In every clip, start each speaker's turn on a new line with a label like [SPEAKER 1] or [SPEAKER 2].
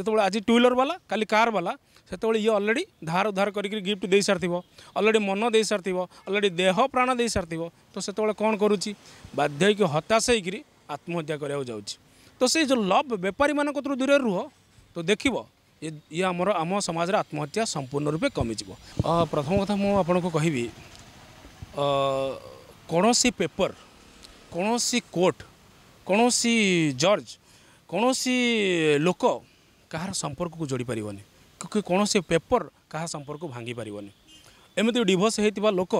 [SPEAKER 1] ଯେତେବେଳେ ଆଜି two wheeler ବାଲା କାଲି କାର୍ ବାଲା ସେତେବେଳେ ଇଏ ଅଲରେଡ଼ି ଧାର ଉଧାର କରିକି ଗିଫ୍ଟ ଦେଇସାରିଥିବ ଅଲରେଡ଼ି ମନ ଦେଇସାରିଥିବ ଅଲରେଡ଼ି ଦେହ ପ୍ରାଣ ଦେଇସାରିଥିବ ତ ସେତେବେଳେ କ'ଣ କରୁଛି ବାଧ୍ୟ ହେଇକି ହତାଶ ହେଇକିରି ଆତ୍ମହତ୍ୟା କରିବାକୁ ଯାଉଛି ତ ସେଇ ଯେଉଁ ଲଭ୍ ବେପାରୀମାନଙ୍କ କତିରୁ ଦୂରରେ ରୁହ ତ ଦେଖିବ ଇଏ ଇଏ ଆମର ଆମ ସମାଜରେ ଆତ୍ମହତ୍ୟା ସମ୍ପୂର୍ଣ୍ଣ ରୂପେ କମିଯିବ ପ୍ରଥମ କଥା ମୁଁ ଆପଣଙ୍କୁ କହିବି କୌଣସି ପେପର କୌଣସି କୋର୍ଟ କୌଣସି ଜର୍ଜ କୌଣସି ଲୋକ କାହାର ସମ୍ପର୍କକୁ ଯୋଡ଼ି ପାରିବନି କି କୌଣସି ପେପର କାହା ସମ୍ପର୍କ ଭାଙ୍ଗି ପାରିବନି ଏମିତି ଡିଭୋର୍ସ ହେଇଥିବା ଲୋକ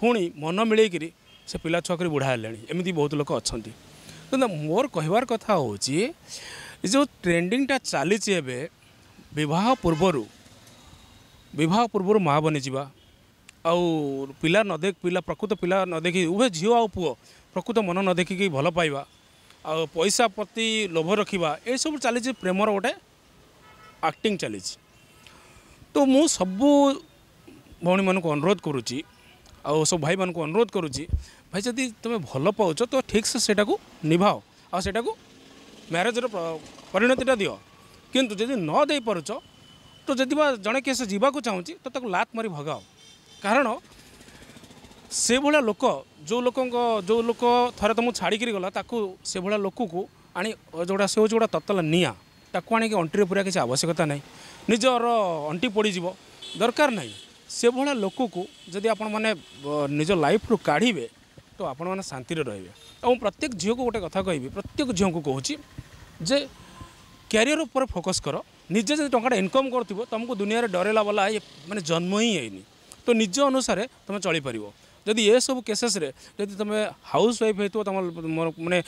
[SPEAKER 1] ପୁଣି ମନ ମିଳେଇକିରି ସେ ପିଲା ଛୁଆକରି ବୁଢ଼ା ହେଲେଣି ଏମିତି ବହୁତ ଲୋକ ଅଛନ୍ତି କିନ୍ତୁ ମୋର କହିବାର କଥା ହେଉଛି ଯେଉଁ ଟ୍ରେଣ୍ଡିଂଟା ଚାଲିଛି ଏବେ ବିବାହ ପୂର୍ବରୁ ବିବାହ ପୂର୍ବରୁ ମା ବନିଯିବା ଆଉ ପିଲା ନ ଦେଖ ପିଲା ପ୍ରକୃତ ପିଲା ନ ଦେଖି ଉଭୟ ଝିଅ ଆଉ ପୁଅ ପ୍ରକୃତ ମନ ନ ଦେଖିକି ଭଲ ପାଇବା ଆଉ ପଇସା ପ୍ରତି ଲୋଭ ରଖିବା ଏସବୁ ଚାଲିଛି ପ୍ରେମର ଗୋଟେ ଆକ୍ଟିଂ ଚାଲିଛି ତ ମୁଁ ସବୁ ଭଉଣୀମାନଙ୍କୁ ଅନୁରୋଧ କରୁଛି ଆଉ ସବୁ ଭାଇମାନଙ୍କୁ ଅନୁରୋଧ କରୁଛି ଭାଇ ଯଦି ତୁମେ ଭଲ ପାଉଛ ତ ଠିକ୍ସେ ସେଇଟାକୁ ନିଭାଅ ଆଉ ସେଇଟାକୁ ମ୍ୟାରେଜ୍ର ପରିଣତିଟା ଦିଅ କିନ୍ତୁ ଯଦି ନ ଦେଇପାରୁଛ ତ ଯଦି ବା ଜଣେ କିଏ ସେ ଯିବାକୁ ଚାହୁଁଛି ତ ତାକୁ ଲାତ୍ ମାରି ଭଗାଅ କାରଣ ସେଭଳିଆ ଲୋକ ଯେଉଁ ଲୋକଙ୍କ ଯେଉଁ ଲୋକ ଥରେ ତୁମକୁ ଛାଡ଼ିକିରି ଗଲା ତାକୁ ସେଭଳିଆ ଲୋକକୁ ଆଣି ଯେଉଁଟା ସେ ହେଉଛି ଗୋଟେ ତତଲା ନିଆଁ ତାକୁ ଆଣିକି ଅଣ୍ଟିରେ ପୁରା କିଛି ଆବଶ୍ୟକତା ନାହିଁ ନିଜର ଅଣ୍ଟି ପଡ଼ିଯିବ ଦରକାର ନାହିଁ ସେଭଳିଆ ଲୋକକୁ ଯଦି ଆପଣମାନେ ନିଜ ଲାଇଫ୍ରୁ କାଢ଼ିବେ ତ ଆପଣମାନେ ଶାନ୍ତିରେ ରହିବେ ଏବଂ ପ୍ରତ୍ୟେକ ଝିଅକୁ ଗୋଟେ କଥା କହିବି ପ୍ରତ୍ୟେକ ଝିଅଙ୍କୁ କହୁଛି ଯେ କ୍ୟାରିୟର ଉପରେ ଫୋକସ୍ କର ନିଜେ ଯଦି ଟଙ୍କାଟା ଇନକମ୍ କରୁଥିବ ତୁମକୁ ଦୁନିଆରେ ଡରେଇଲା ବାଲା ମାନେ ଜନ୍ମ ହିଁ ହେଇନି ତ ନିଜ ଅନୁସାରେ ତୁମେ ଚଳିପାରିବ ଯଦି ଏସବୁ କେସେସ୍ରେ ଯଦି ତୁମେ ହାଉସ୍ ୱାଇଫ୍ ହେଇଥିବ ତୁମ ମାନେ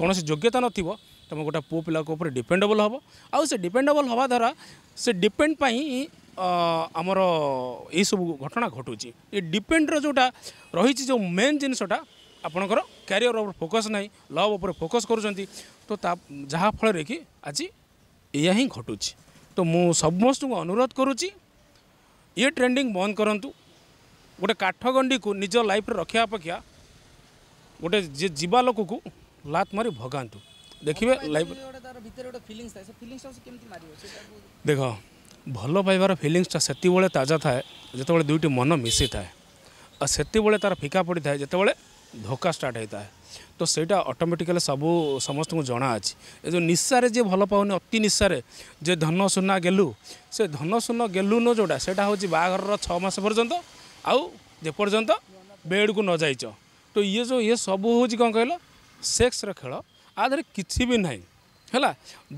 [SPEAKER 1] କୌଣସି ଯୋଗ୍ୟତା ନଥିବ ତୁମ ଗୋଟେ ପୁଅ ପିଲାଙ୍କ ଉପରେ ଡିପେଣ୍ଡେବଲ୍ ହେବ ଆଉ ସେ ଡିପେଣ୍ଡେବଲ୍ ହେବା ଦ୍ୱାରା ସେ ଡିପେଣ୍ଡ ପାଇଁ ଆମର ଏଇସବୁ ଘଟଣା ଘଟୁଛି ଏ ଡିପେଣ୍ଡର ଯେଉଁଟା ରହିଛି ଯେଉଁ ମେନ୍ ଜିନିଷଟା ଆପଣଙ୍କର କ୍ୟାରିଅର ଉପରେ ଫୋକସ୍ ନାହିଁ ଲଭ୍ ଉପରେ ଫୋକସ୍ କରୁଛନ୍ତି ତ ତା ଯାହାଫଳରେ କି ଆଜି ଏଇଆ ହିଁ ଘଟୁଛି ତ ମୁଁ ସମସ୍ତଙ୍କୁ ଅନୁରୋଧ କରୁଛି ଇଏ ଟ୍ରେଣ୍ଡିଂ ବନ୍ଦ କରନ୍ତୁ ଗୋଟେ କାଠଗଣ୍ଡିକୁ ନିଜ ଲାଇଫ୍ରେ ରଖିବା ଅପେକ୍ଷା ଗୋଟେ ଯିଏ ଯିବା ଲୋକକୁ ଲାତ୍ ମାରି ଭଗାନ୍ତୁ देखिए देख भल पाइबार फिलिंगसटा से ताजा थाए जो दुईट मन मिसी थाए से तार फिका पड़ी था जो धोखा स्टार्ट होता है तो सेटा ऑटोमेटिकली सब समस्त को जना अच्छी जो निशार जी भल पाने अति निशार जे धन सुना गेलु से धन सुना गेलु न जोटा से बाघर छस पर्यंत आपर्यंत बेड को न जाच तो ये जो ये सब हूँ कौन कह सेक्सर खेल ଆଧାରେ କିଛି ବି ନାହିଁ ହେଲା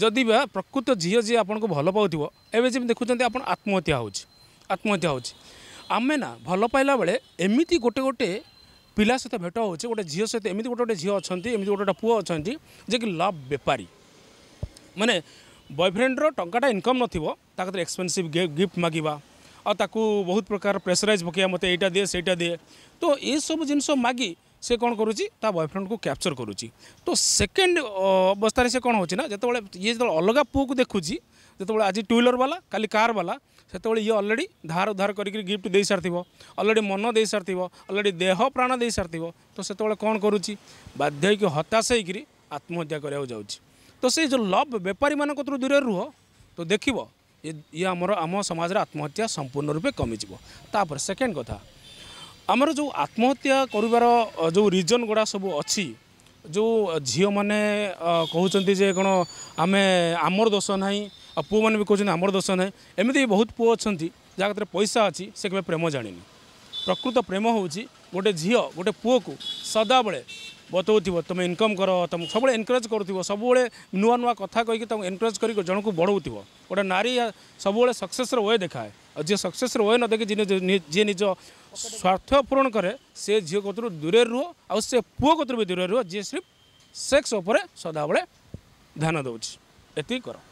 [SPEAKER 1] ଯଦି ବା ପ୍ରକୃତ ଝିଅ ଯିଏ ଆପଣଙ୍କୁ ଭଲ ପାଉଥିବ ଏବେ ଯେମିତି ଦେଖୁଛନ୍ତି ଆପଣ ଆତ୍ମହତ୍ୟା ହେଉଛି ଆତ୍ମହତ୍ୟା ହେଉଛି ଆମେ ନା ଭଲ ପାଇଲା ବେଳେ ଏମିତି ଗୋଟେ ଗୋଟେ ପିଲା ସହିତ ଭେଟ ହେଉଛି ଗୋଟେ ଝିଅ ସହିତ ଏମିତି ଗୋଟେ ଗୋଟେ ଝିଅ ଅଛନ୍ତି ଏମିତି ଗୋଟେ ଗୋଟେ ପୁଅ ଅଛନ୍ତି ଯିଏକି ଲଭ୍ ବେପାରୀ ମାନେ ବୟଫ୍ରେଣ୍ଡର ଟଙ୍କାଟା ଇନକମ୍ ନଥିବ ତା କତିରେ ଏକ୍ସପେନ୍ସିଭ୍ ଗିଫ୍ଟ ମାଗିବା ଆଉ ତାକୁ ବହୁତ ପ୍ରକାର ପ୍ରେସରାଇଜ୍ ପକାଇବା ମୋତେ ଏଇଟା ଦିଏ ସେଇଟା ଦିଏ ତ ଏସବୁ ଜିନିଷ ମାଗି से कौन कर बयफ्रेंड को कैप्चर करुच्ची तो सेकेंड अवस्था से कौन होना जो ये जो अलग पु को देखुची जो आज ट्विलर वाला का कार वाला से ये अलरेडी धार उधार कर गिफ्ट दे अलरेडी मन दे सलरेडी देह प्राण दे तो से कौन कर बाध्य हताश हो आत्महत्या करा जा तो से जो लव बेपारी मान कतु दूर रुह तो देख ये आम आम समाज आत्महत्या संपूर्ण रूपे कमिजी तापर सेकेंड कथा ଆମର ଯେଉଁ ଆତ୍ମହତ୍ୟା କରିବାର ଯେଉଁ ରିଜନ୍ ଗୁଡ଼ା ସବୁ ଅଛି ଯେଉଁ ଝିଅମାନେ କହୁଛନ୍ତି ଯେ କ'ଣ ଆମେ ଆମର ଦୋଷ ନାହିଁ ଆଉ ପୁଅମାନେ ବି କହୁଛନ୍ତି ଆମର ଦୋଷ ନାହିଁ ଏମିତି ବହୁତ ପୁଅ ଅଛନ୍ତି ଯାହା କତିରେ ପଇସା ଅଛି ସେ କେବେ ପ୍ରେମ ଜାଣିନି ପ୍ରକୃତ ପ୍ରେମ ହେଉଛି ଗୋଟେ ଝିଅ ଗୋଟେ ପୁଅକୁ ସଦାବେଳେ ବତାଉଥିବ ତୁମେ ଇନକମ୍ କର ତୁମକୁ ସବୁବେଳେ ଏନକରେଜ୍ କରୁଥିବ ସବୁବେଳେ ନୂଆ ନୂଆ କଥା କହିକି ତୁମକୁ ଏନକରେଜ୍ କରିକି ଜଣକୁ ବଢ଼ଉଥିବ ଗୋଟେ ନାରୀ ସବୁବେଳେ ସକ୍ସେସ୍ର ୱେ ଦେଖାଏ ଆଉ ଯିଏ ସକ୍ସେସ୍ର ୱେ ନ ଦେଖି ଯିଏ ନିଜ ସ୍ୱାର୍ଥ ପୂରଣ କରେ ସେ ଝିଅ କତିରୁ ଦୂରରେ ରୁହ ଆଉ ସେ ପୁଅ କତିରୁ ବି ଦୂରରେ ରୁହ ଯିଏ ସେ ସେକ୍ସ ଉପରେ ସଦାବେଳେ ଧ୍ୟାନ ଦେଉଛି ଏତିକି କର